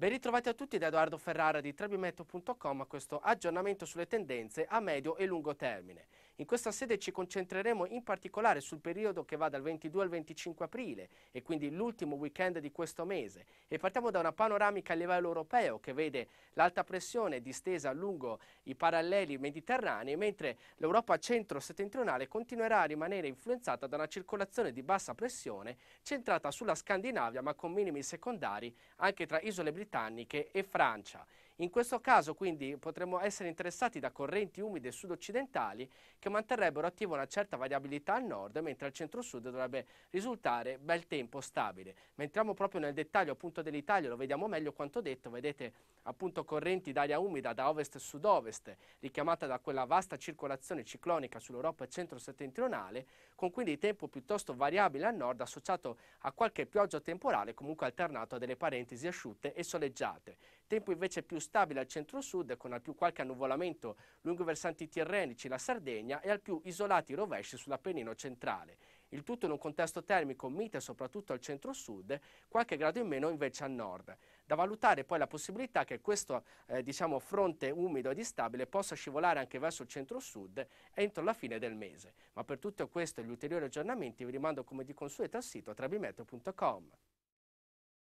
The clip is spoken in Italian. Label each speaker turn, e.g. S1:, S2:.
S1: Ben ritrovati a tutti da Edoardo Ferrara di trebimetto.com a questo aggiornamento sulle tendenze a medio e lungo termine. In questa sede ci concentreremo in particolare sul periodo che va dal 22 al 25 aprile e quindi l'ultimo weekend di questo mese e partiamo da una panoramica a livello europeo che vede l'alta pressione distesa lungo i paralleli mediterranei mentre l'Europa centro-settentrionale continuerà a rimanere influenzata da una circolazione di bassa pressione centrata sulla Scandinavia ma con minimi secondari anche tra isole britanniche e Francia. In questo caso quindi potremmo essere interessati da correnti umide sud-occidentali che manterrebbero attiva una certa variabilità al nord, mentre al centro-sud dovrebbe risultare bel tempo stabile. Ma entriamo proprio nel dettaglio appunto dell'Italia, lo vediamo meglio quanto detto, vedete appunto correnti d'aria umida da ovest-sud-ovest, richiamata da quella vasta circolazione ciclonica sull'Europa centro-settentrionale, con quindi tempo piuttosto variabile al nord associato a qualche pioggia temporale, comunque alternato a delle parentesi asciutte e soleggiate. Tempo invece più stabile stabile al centro-sud con al più qualche annuvolamento lungo i versanti tirrenici la Sardegna e al più isolati rovesci sull'Appennino centrale. Il tutto in un contesto termico mite soprattutto al centro-sud, qualche grado in meno invece a nord. Da valutare poi la possibilità che questo eh, diciamo, fronte umido ed instabile possa scivolare anche verso il centro-sud entro la fine del mese. Ma per tutto questo e gli ulteriori aggiornamenti vi rimando come di consueto al sito trebimetro.com.